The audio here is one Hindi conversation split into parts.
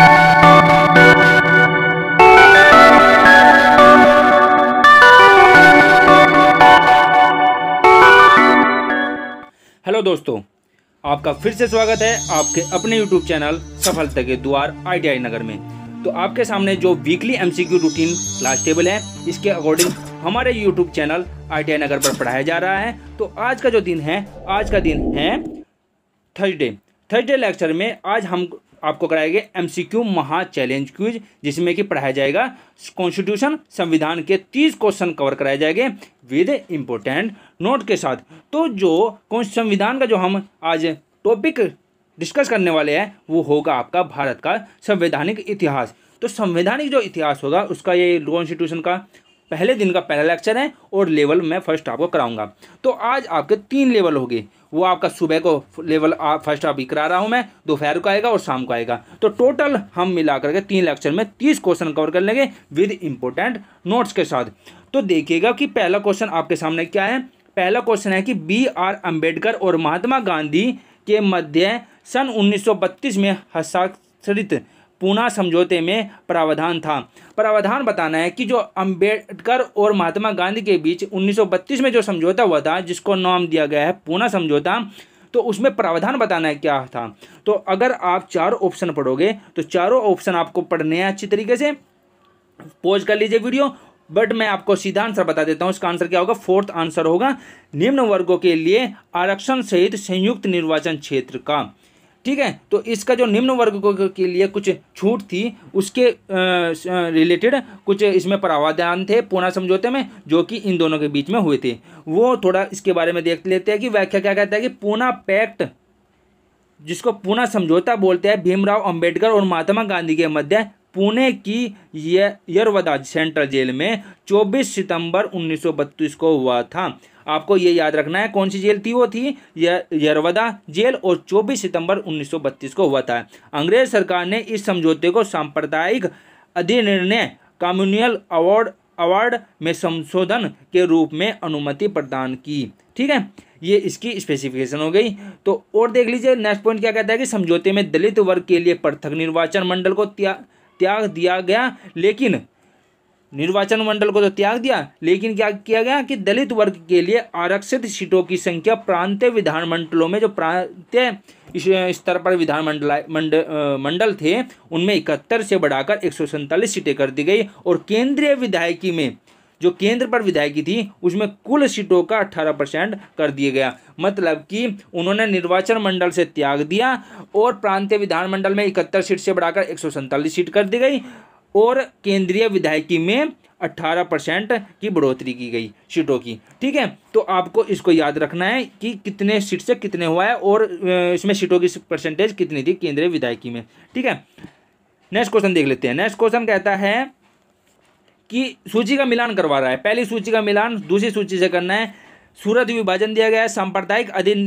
हेलो दोस्तों आपका फिर से स्वागत है आपके अपने यूट्यूब चैनल सफलता के द्वार आईटीआई नगर में तो आपके सामने जो weekly MCQ routine class table है इसके अकॉर्डिंग हमारे यूट्यूब चैनल आईटीआई नगर पर पढ़ाया जा रहा है तो आज का जो दिन है आज का दिन है थर्सडे थर्सडे लेक्चर में आज हम आपको कराया गया क्यू महा चैलेंज क्विज जिसमें कि पढ़ाया जाएगा कॉन्स्टिट्यूशन संविधान के तीस क्वेश्चन कवर कराए जाएंगे विद इम्पोर्टेंट नोट के साथ तो जो संविधान का जो हम आज टॉपिक डिस्कस करने वाले हैं वो होगा आपका भारत का संवैधानिक इतिहास तो संवैधानिक जो इतिहास होगा उसका ये कॉन्स्टिट्यूशन का पहले दिन का पहला लेक्चर है और लेवल मैं फर्स्ट आपको कराऊंगा तो आज आपके तीन लेवल हो गए वो आपका सुबह को लेवल आप फर्स्ट करा रहा हूँ मैं दोपहर को आएगा और शाम को आएगा तो टोटल हम मिला करके तीन लेक्चर में तीस क्वेश्चन कवर कर लेंगे विद इम्पोर्टेंट नोट्स के साथ तो देखिएगा कि पहला क्वेश्चन आपके सामने क्या है पहला क्वेश्चन है कि बी आर अम्बेडकर और महात्मा गांधी के मध्य सन उन्नीस में हस्ताक्षरित पूना समझौते में प्रावधान था प्रावधान बताना है कि जो अंबेडकर और महात्मा गांधी के बीच 1932 में जो समझौता हुआ था जिसको नाम दिया गया है पूना समझौता तो उसमें प्रावधान बताना है क्या था तो अगर आप चार ऑप्शन पढ़ोगे तो चारों ऑप्शन आपको पढ़ने हैं अच्छी तरीके से पोज कर लीजिए वीडियो बट मैं आपको सीधा आंसर बता देता हूँ इसका आंसर क्या होगा फोर्थ आंसर होगा निम्न वर्गों के लिए आरक्षण सहित संयुक्त निर्वाचन क्षेत्र का ठीक है तो इसका जो निम्न वर्ग के लिए कुछ छूट थी उसके रिलेटेड कुछ इसमें प्रावधान थे पूना समझौते में जो कि इन दोनों के बीच में हुए थे वो थोड़ा इसके बारे में देख लेते हैं कि व्याख्या क्या कहता है कि पूना पैक्ट जिसको पूना समझौता बोलते हैं भीमराव अंबेडकर और महात्मा गांधी के मध्य पुणे की यरवदा सेंट्रल जेल में 24 सितंबर 1932 को हुआ था आपको ये याद रखना है कौन सी जेल थी वो थी यरवदा जेल और 24 सितंबर 1932 को हुआ था अंग्रेज सरकार ने इस समझौते को सांप्रदायिक अधिनिर्णय कम्युनियल अवार्ड अवार्ड में संशोधन के रूप में अनुमति प्रदान की ठीक है ये इसकी स्पेसिफिकेशन हो गई तो और देख लीजिए नेक्स्ट पॉइंट क्या कहता है कि समझौते में दलित वर्ग के लिए पृथक निर्वाचन मंडल को त्याग त्याग दिया गया लेकिन निर्वाचन मंडल को तो त्याग दिया लेकिन क्या किया गया कि दलित वर्ग के लिए आरक्षित सीटों की संख्या प्रांतीय विधानमंडलों में जो प्रांतीय स्तर पर विधानमंडल मंडल मंडल थे उनमें इकहत्तर से बढ़ाकर एक सीटें कर दी गई और केंद्रीय विधायकी में जो केंद्र पर विधायकी थी उसमें कुल सीटों का अट्ठारह परसेंट कर दिया गया मतलब कि उन्होंने निर्वाचन मंडल से त्याग दिया और प्रांतीय विधानमंडल में इकहत्तर सीट से बढ़ाकर एक सीट कर दी गई और केंद्रीय विधायकी में 18 परसेंट की बढ़ोतरी की गई सीटों की ठीक है तो आपको इसको याद रखना है कि कितने सीट से कितने हुआ है और इसमें सीटों की परसेंटेज कितनी थी केंद्रीय विधायकी में ठीक है नेक्स्ट क्वेश्चन देख लेते हैं नेक्स्ट क्वेश्चन कहता है कि सूची का मिलान करवा रहा है पहली सूची का मिलान दूसरी सूची से करना है सूरत विभाजन दिया गया है सांप्रदायिक अधिन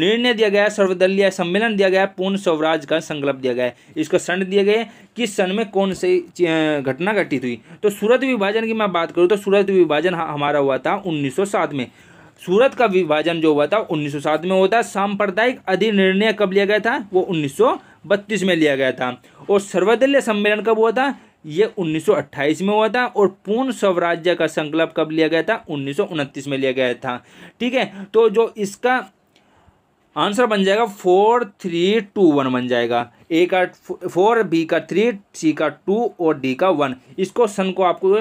निर्णय दिया गया है सर्वदलीय सम्मेलन दिया गया है पूर्ण स्वराज का संकल्प दिया गया है इसको सन दिए गए किस सन में कौन सी घटना घटित हुई तो सूरत विभाजन की मैं बात करूँ तो सूरत विभाजन हमारा हुआ था उन्नीस में सूरत का विभाजन जो हुआ था 1907 में हुआ था सांप्रदायिक अधिनिर्णय कब लिया गया था वो 1932 में लिया गया था और सर्वदलीय सम्मेलन कब हुआ था ये 1928 में हुआ था और पूर्ण स्वराज्य का संकल्प कब लिया गया था उन्नीस में लिया गया था ठीक है तो जो इसका आंसर बन जाएगा फोर थ्री टू वन बन जाएगा ए का फोर बी का थ्री सी का टू और डी का वन इस क्वेश्चन को आपको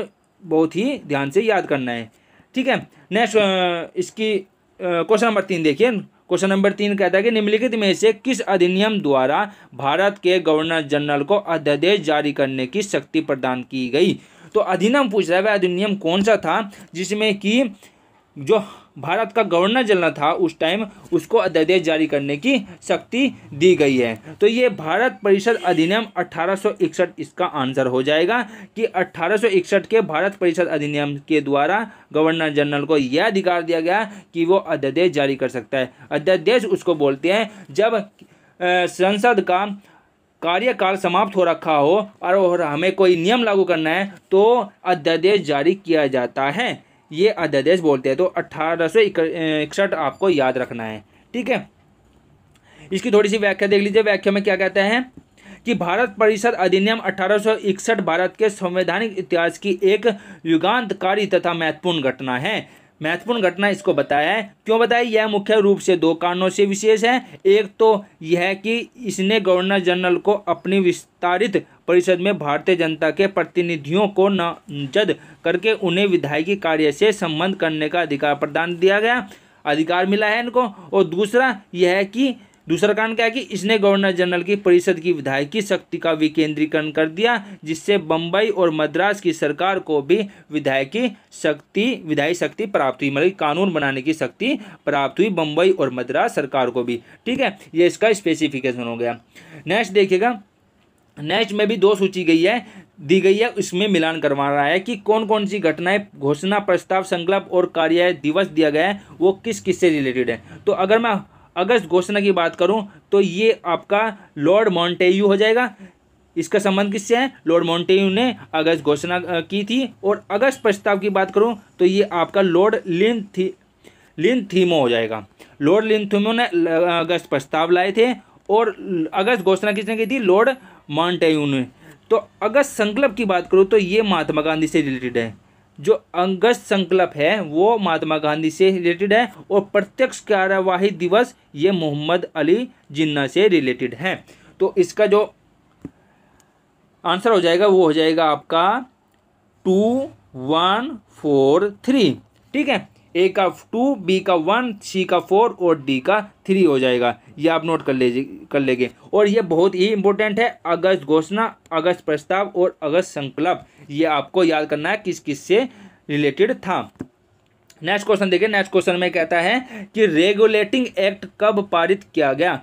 बहुत ही ध्यान से याद करना है ठीक है नेक्स्ट इसकी क्वेश्चन नंबर तीन देखिए क्वेश्चन नंबर तीन कहता है कि निम्नलिखित में से किस अधिनियम द्वारा भारत के गवर्नर जनरल को अध्यादेश जारी करने की शक्ति प्रदान की गई तो अधिनियम पूछ रहा है वह अधिनियम कौन सा था जिसमें कि जो भारत का गवर्नर जनरल था उस टाइम उसको अध्यादेश जारी करने की शक्ति दी गई है तो ये भारत परिषद अधिनियम 1861 इसका आंसर हो जाएगा कि 1861 के भारत परिषद अधिनियम के द्वारा गवर्नर जनरल को यह अधिकार दिया गया कि वो अध्यादेश जारी कर सकता है अध्यादेश उसको बोलते हैं जब संसद का कार्यकाल समाप्त हो रखा हो और हमें कोई नियम लागू करना है तो अध्यादेश जारी किया जाता है ये अध्यादेश बोलते हैं तो अठारह इकसठ आपको याद रखना है ठीक है इसकी थोड़ी सी व्याख्या देख लीजिए व्याख्या में क्या कहते हैं कि भारत परिषद अधिनियम 1861 भारत के संवैधानिक इतिहास की एक युगांतकारी तथा महत्वपूर्ण घटना है महत्वपूर्ण घटना इसको बताया है क्यों बताया यह मुख्य रूप से दो कारणों से विशेष है एक तो यह कि इसने गवर्नर जनरल को अपनी विस्तारित परिषद में भारतीय जनता के प्रतिनिधियों को नजद करके उन्हें विधायकी कार्य से संबंध करने का अधिकार प्रदान दिया गया अधिकार मिला है इनको और दूसरा यह है कि दूसरा कारण क्या है कि इसने गवर्नर जनरल की परिषद की विधायकी शक्ति का विकेंद्रीकरण कर दिया जिससे बम्बई और मद्रास की सरकार को भी विधायकी शक्ति विधायी शक्ति प्राप्त हुई मतलब कानून बनाने की शक्ति प्राप्त हुई बम्बई और मद्रास सरकार को भी ठीक है ये इसका स्पेसिफिकेशन हो गया नेक्स्ट देखिएगा नेक्स्ट में भी दो सूची गई है दी गई है उसमें मिलान करवा रहा है कि कौन कौन सी घटनाएं घोषणा प्रस्ताव संकल्प और कार्य दिवस दिया गया है वो किस किस से रिलेटेड है तो अगर मैं अगस्त घोषणा की बात करूं तो ये आपका लॉर्ड मॉन्टेयू हो जाएगा इसका संबंध किससे है लॉर्ड मॉन्टेयू ने अगस्त घोषणा की थी और अगस्त प्रस्ताव की बात करूँ तो ये आपका लॉर्ड लिन थी लिन थीमो हो जाएगा लॉर्ड लिन थीमो ने अगस्त प्रस्ताव लाए थे और अगस्त घोषणा किसने की थी लॉर्ड माउंटेन ने तो अगस्त संकल्प की बात करूँ तो ये महात्मा गांधी से रिलेटेड है जो अगस्त संकल्प है वो महात्मा गांधी से रिलेटेड है और प्रत्यक्ष कार्यवाही दिवस ये मोहम्मद अली जिन्ना से रिलेटेड है तो इसका जो आंसर हो जाएगा वो हो जाएगा आपका टू वन फोर थ्री ठीक है ए का टू बी का वन सी का फोर और डी का थ्री हो जाएगा ये आप नोट कर लीजिए कर लेंगे और ये बहुत ही इंपॉर्टेंट है अगस्त घोषणा अगस्त प्रस्ताव और अगस्त संकल्प ये आपको याद करना है किस किस से रिलेटेड था नेक्स्ट क्वेश्चन देखिए नेक्स्ट क्वेश्चन में कहता है कि रेगुलेटिंग एक्ट कब पारित किया गया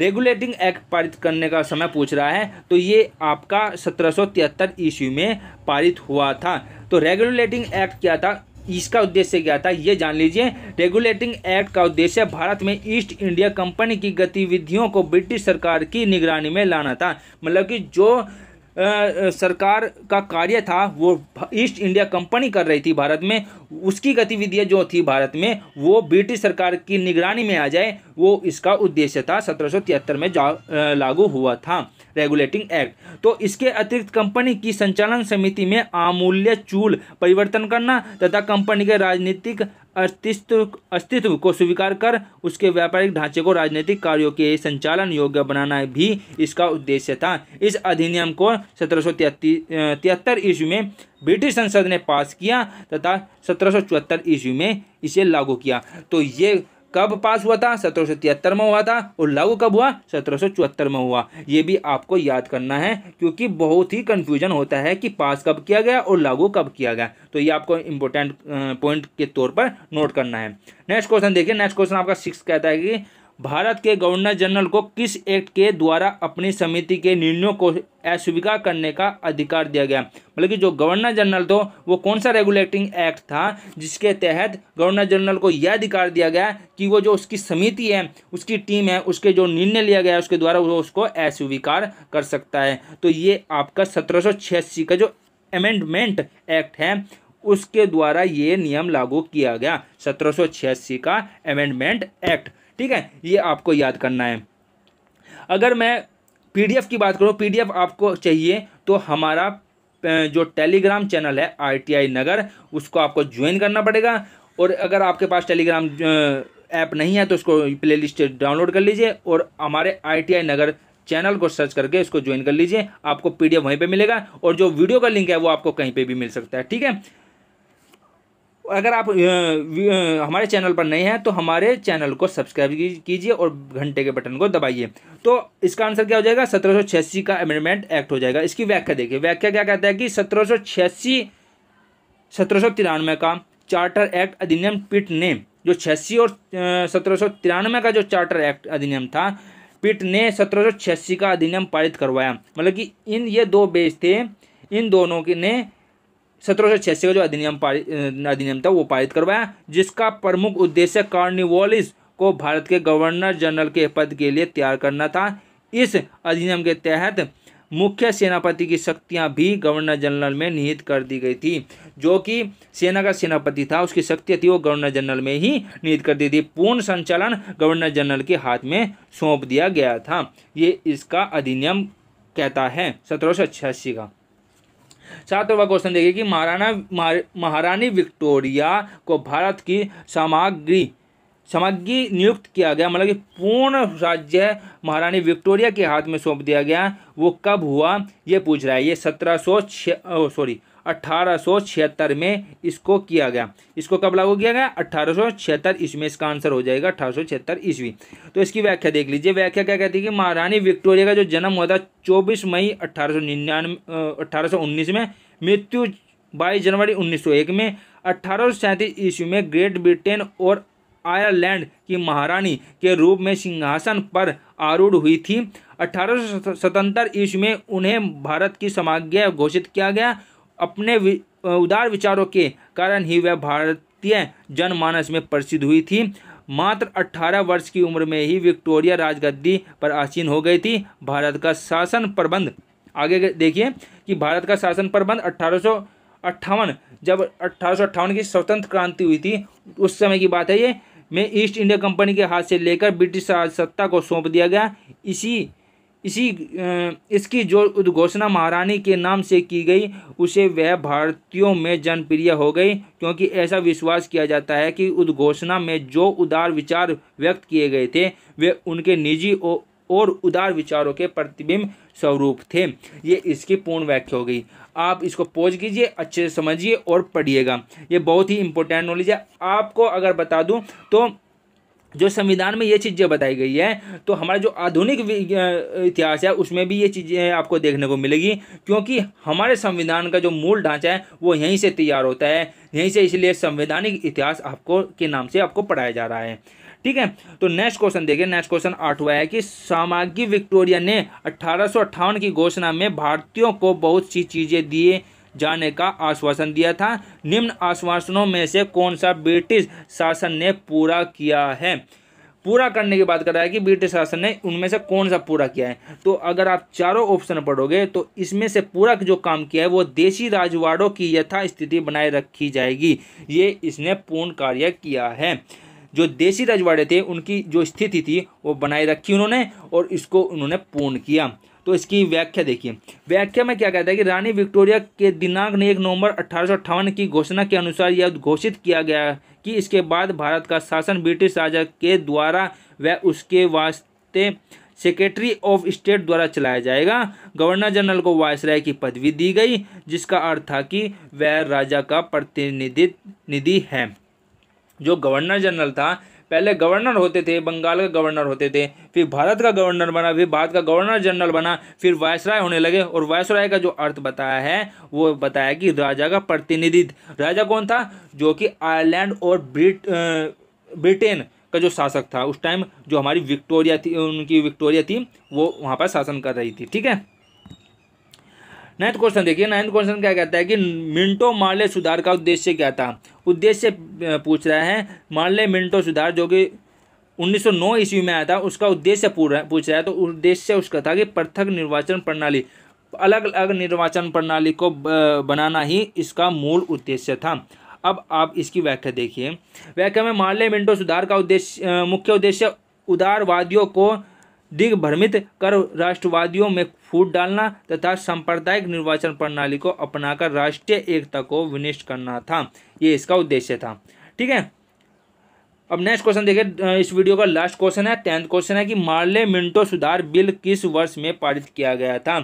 रेगुलेटिंग एक्ट पारित करने का समय पूछ रहा है तो ये आपका सत्रह ईस्वी में पारित हुआ था तो रेगुलेटिंग एक्ट क्या था इसका उद्देश्य क्या था ये जान लीजिए रेगुलेटिंग एक्ट का उद्देश्य भारत में ईस्ट इंडिया कंपनी की गतिविधियों को ब्रिटिश सरकार की निगरानी में लाना था मतलब कि जो सरकार का कार्य था वो ईस्ट इंडिया कंपनी कर रही थी भारत में उसकी गतिविधियां जो थी भारत में वो ब्रिटिश सरकार की निगरानी में आ जाए वो इसका उद्देश्य था सत्रह में जा लागू हुआ था रेगुलेटिंग एक्ट तो इसके अतिरिक्त कंपनी की संचालन समिति में आमूल्य चूल परिवर्तन करना तथा कंपनी के राजनीतिक अस्तित्व अस्तित्व को स्वीकार कर उसके व्यापारिक ढांचे को राजनीतिक कार्यों के संचालन योग्य बनाना भी इसका उद्देश्य था इस अधिनियम को सत्रह ईस्वी में ब्रिटिश संसद ने पास किया तथा सत्रह ईस्वी में इसे लागू किया तो ये कब पास हुआ था सत्रह में हुआ था और लागू कब हुआ सत्रह में हुआ ये भी आपको याद करना है क्योंकि बहुत ही कन्फ्यूजन होता है कि पास कब किया गया और लागू कब किया गया तो ये आपको इंपॉर्टेंट पॉइंट के तौर पर नोट करना है नेक्स्ट क्वेश्चन देखिए नेक्स्ट क्वेश्चन आपका सिक्स कहता है कि भारत के गवर्नर जनरल को किस एक्ट के द्वारा अपनी समिति के निर्णयों को अस्वीकार करने का अधिकार दिया गया मतलब कि जो गवर्नर जनरल तो वो कौन सा रेगुलेटिंग एक्ट था जिसके तहत गवर्नर जनरल को यह अधिकार दिया गया कि वो जो उसकी समिति है उसकी टीम है उसके जो निर्णय लिया गया उसके द्वारा वो उसको अस्वीकार कर सकता है तो ये आपका सत्रह का जो अमेंडमेंट एक्ट है उसके द्वारा ये नियम लागू किया गया सत्रह का अमेंडमेंट एक्ट ठीक है ये आपको याद करना है अगर मैं पीडीएफ की बात करूँ पीडीएफ आपको चाहिए तो हमारा जो टेलीग्राम चैनल है आरटीआई नगर उसको आपको ज्वाइन करना पड़ेगा और अगर आपके पास टेलीग्राम ऐप नहीं है तो उसको प्लेलिस्ट डाउनलोड कर लीजिए और हमारे आईटीआई नगर चैनल को सर्च करके उसको ज्वाइन कर लीजिए आपको पीडीएफ वहीं पे मिलेगा और जो वीडियो का लिंक है वो आपको कहीं पे भी मिल सकता है ठीक है अगर आप हमारे चैनल पर नए हैं तो हमारे चैनल को सब्सक्राइब कीजिए और घंटे के बटन को दबाइए तो इसका आंसर क्या हो जाएगा सत्रह का अमेंडमेंट एक्ट हो जाएगा इसकी व्याख्या देखिए व्याख्या क्या कहता है कि सत्रह सत्रह का चार्टर एक्ट अधिनियम पिट ने जो छियासी और सत्रह का जो चार्टर एक्ट अधिनियम था पिट ने सत्रह का अधिनियम पारित करवाया मतलब कि इन ये दो बेच थे इन दोनों के ने सत्रह का जो अधिनियम अधिनियम था वो पारित करवाया जिसका प्रमुख उद्देश्य कार्निवालिस को भारत के गवर्नर जनरल के पद के लिए तैयार करना था इस अधिनियम के तहत मुख्य सेनापति की शक्तियां भी गवर्नर जनरल में निहित कर दी गई थी जो कि सेना का सेनापति था उसकी शक्ति थी वो गवर्नर जनरल में ही निहित कर दी थी पूर्ण संचालन गवर्नर जनरल के हाथ में सौंप दिया गया था ये इसका अधिनियम कहता है सत्रह का सातवां क्वेश्चन देखिए कि महाराणा महारानी विक्टोरिया को भारत की सामग्री सामग्री नियुक्त किया गया मतलब कि पूर्ण राज्य महारानी विक्टोरिया के हाथ में सौंप दिया गया वो कब हुआ ये पूछ रहा है ये सत्रह सौ सॉरी अठारह में इसको किया गया इसको कब लागू किया गया अठारह में इसका आंसर हो जाएगा अठारह ईस्वी तो इसकी व्याख्या देख लीजिए व्याख्या क्या कहती है कि महारानी विक्टोरिया का जो जन्म हुआ था चौबीस मई अठारह सौ में मृत्यु बाईस जनवरी 1901 में अठारह ईस्वी में ग्रेट ब्रिटेन और आयरलैंड की महारानी के रूप में सिंहासन पर आरूढ़ हुई थी अठारह ईस्वी में उन्हें भारत की समाज्ञा घोषित किया गया अपने उदार विचारों के कारण ही वह भारतीय जनमानस में प्रसिद्ध हुई थी मात्र 18 वर्ष की उम्र में ही विक्टोरिया राजगद्दी पर आसीन हो गई थी भारत का शासन प्रबंध आगे देखिए कि भारत का शासन प्रबंध अट्ठारह जब अट्ठारह की स्वतंत्र क्रांति हुई थी उस समय की बात है ये में ईस्ट इंडिया कंपनी के हाथ से लेकर ब्रिटिश सत्ता को सौंप दिया गया इसी इसी इसकी जो उद्घोषणा महारानी के नाम से की गई उसे वह भारतीयों में जनप्रिय हो गई क्योंकि ऐसा विश्वास किया जाता है कि उद्घोषणा में जो उदार विचार व्यक्त किए गए थे वे उनके निजी और उदार विचारों के प्रतिबिंब स्वरूप थे ये इसकी पूर्ण व्याख्या हो गई आप इसको पोज कीजिए अच्छे से समझिए और पढ़िएगा ये बहुत ही इंपॉर्टेंट नॉलेज है आपको अगर बता दूँ तो जो संविधान में ये चीज़ें बताई गई है तो हमारा जो आधुनिक इतिहास है उसमें भी ये चीज़ें आपको देखने को मिलेगी क्योंकि हमारे संविधान का जो मूल ढांचा है वो यहीं से तैयार होता है यहीं से इसलिए संवैधानिक इतिहास आपको के नाम से आपको पढ़ाया जा रहा है ठीक है तो नेक्स्ट क्वेश्चन देखिए नेक्स्ट क्वेश्चन आठवा है कि सामागी विक्टोरिया ने अठारह की घोषणा में भारतीयों को बहुत सी चीज़ें दिए जाने का आश्वासन दिया था निम्न आश्वासनों में से कौन सा ब्रिटिश शासन ने पूरा किया है पूरा करने की बात कर रहा है कि ब्रिटिश शासन ने उनमें से कौन सा पूरा किया है तो अगर आप चारों ऑप्शन पढ़ोगे तो इसमें से पूरा जो काम किया है वो देशी राजवाड़ों की यथास्थिति बनाए रखी जाएगी ये इसने पूर्ण कार्य किया है जो देशी राजवाड़े थे उनकी जो स्थिति थी वो बनाए रखी उन्होंने और इसको उन्होंने पूर्ण किया तो इसकी व्याख्या देखिए व्याख्या में क्या कहता है कि रानी विक्टोरिया के दिनांक ने एक नवंबर अठारह की घोषणा के अनुसार यह घोषित किया गया कि इसके बाद भारत का शासन ब्रिटिश राजा के द्वारा व उसके वास्ते सेक्रेटरी ऑफ स्टेट द्वारा चलाया जाएगा गवर्नर जनरल को वायसराय की पदवी दी गई जिसका अर्थ था कि वह राजा का प्रतिनिधित्व निधि है जो गवर्नर जनरल था पहले गवर्नर होते थे बंगाल का गवर्नर होते थे फिर भारत का गवर्नर बना फिर भारत का गवर्नर जनरल बना फिर वायसराय होने लगे और वायसराय का जो अर्थ बताया है वो बताया कि राजा का प्रतिनिधित्व राजा कौन था जो कि आयरलैंड और ब्रिट ब्रिटेन का जो शासक था उस टाइम जो हमारी विक्टोरिया थी उनकी विक्टोरिया थी वो वहाँ पर शासन कर रही थी ठीक है नाइन्थ क्वेश्चन देखिए नाइन्थ क्वेश्चन क्या कहता है कि मिंटो माले सुधार का उद्देश्य क्या था उद्देश्य पूछ रहा है मार्ले मिंटो सुधार जो कि 1909 ईस्वी में आया था उसका उद्देश्य पूछ रहा है तो उद्देश्य उसका था कि पृथक निर्वाचन प्रणाली अलग अलग निर्वाचन प्रणाली को बनाना ही इसका मूल उद्देश्य था अब आप इसकी व्याख्या देखिए व्याख्या में मार्ले मिंटो सुधार का उद्देश्य मुख्य उद्देश्य उदारवादियों को दिग्भ्रमित कर राष्ट्रवादियों में फूट डालना तथा सांप्रदायिक निर्वाचन प्रणाली को अपनाकर राष्ट्रीय एकता को विनिष्ट करना था ये इसका उद्देश्य था ठीक है अब नेक्स्ट क्वेश्चन देखिए इस वीडियो का लास्ट क्वेश्चन है टेंथ क्वेश्चन है कि मार्ले मिंटो सुधार बिल किस वर्ष में पारित किया गया था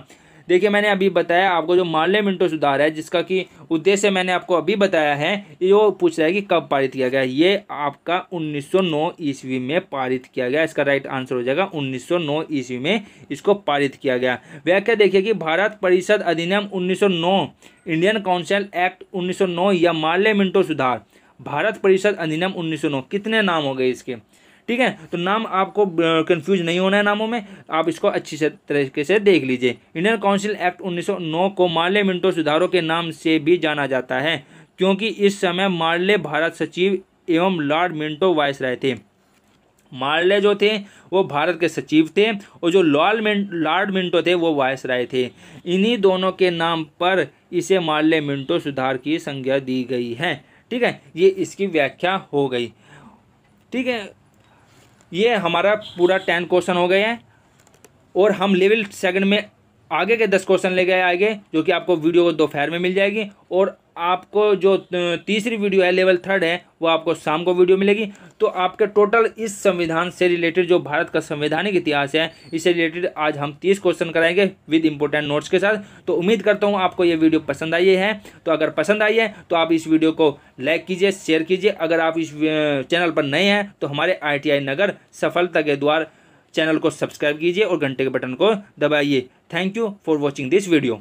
देखिए मैंने अभी बताया आपको जो मार्ले मिंटो सुधार है जिसका कि उद्देश्य मैंने आपको अभी बताया है ये पूछ रहा है कि कब पारित किया गया ये आपका 1909 ईस्वी में पारित किया गया इसका राइट आंसर हो जाएगा 1909 ईस्वी में इसको पारित किया गया व्याख्या देखिए कि भारत परिषद अधिनियम उन्नीस इंडियन काउंसिल एक्ट उन्नीस या मार्ले मिंटो सुधार भारत परिषद अधिनियम उन्नीस कितने नाम हो गए इसके ठीक है तो नाम आपको कंफ्यूज नहीं होना है नामों में आप इसको अच्छी से तरीके से देख लीजिए इंडियन काउंसिल एक्ट 1909 को माले मिंटो सुधारों के नाम से भी जाना जाता है क्योंकि इस समय मार्ले भारत सचिव एवं लॉर्ड मिंटो वाइस रहे थे मार्ले जो थे वो भारत के सचिव थे और जो लॉर्ड लॉर्ड मिंटो थे वो वायस राय थे इन्हीं दोनों के नाम पर इसे मार्ले मिंटो सुधार की संज्ञा दी गई है ठीक है ये इसकी व्याख्या हो गई ठीक है ये हमारा पूरा टेन क्वेश्चन हो गया है और हम लेवल सेकंड में आगे के दस क्वेश्चन ले गए आगे जो कि आपको वीडियो को दोपहर में मिल जाएगी और आपको जो तीसरी वीडियो है लेवल थर्ड है वो आपको शाम को वीडियो मिलेगी तो आपके टोटल इस संविधान से रिलेटेड जो भारत का संवैधानिक इतिहास है इससे रिलेटेड आज हम तीस क्वेश्चन कराएंगे विद इंपोर्टेंट नोट्स के साथ तो उम्मीद करता हूँ आपको ये वीडियो पसंद आई है तो अगर पसंद आई है तो आप इस वीडियो को लाइक कीजिए शेयर कीजिए अगर आप इस चैनल पर नए हैं तो हमारे आई नगर सफलता के द्वार चैनल को सब्सक्राइब कीजिए और घंटे के बटन को दबाइए thank you for watching this video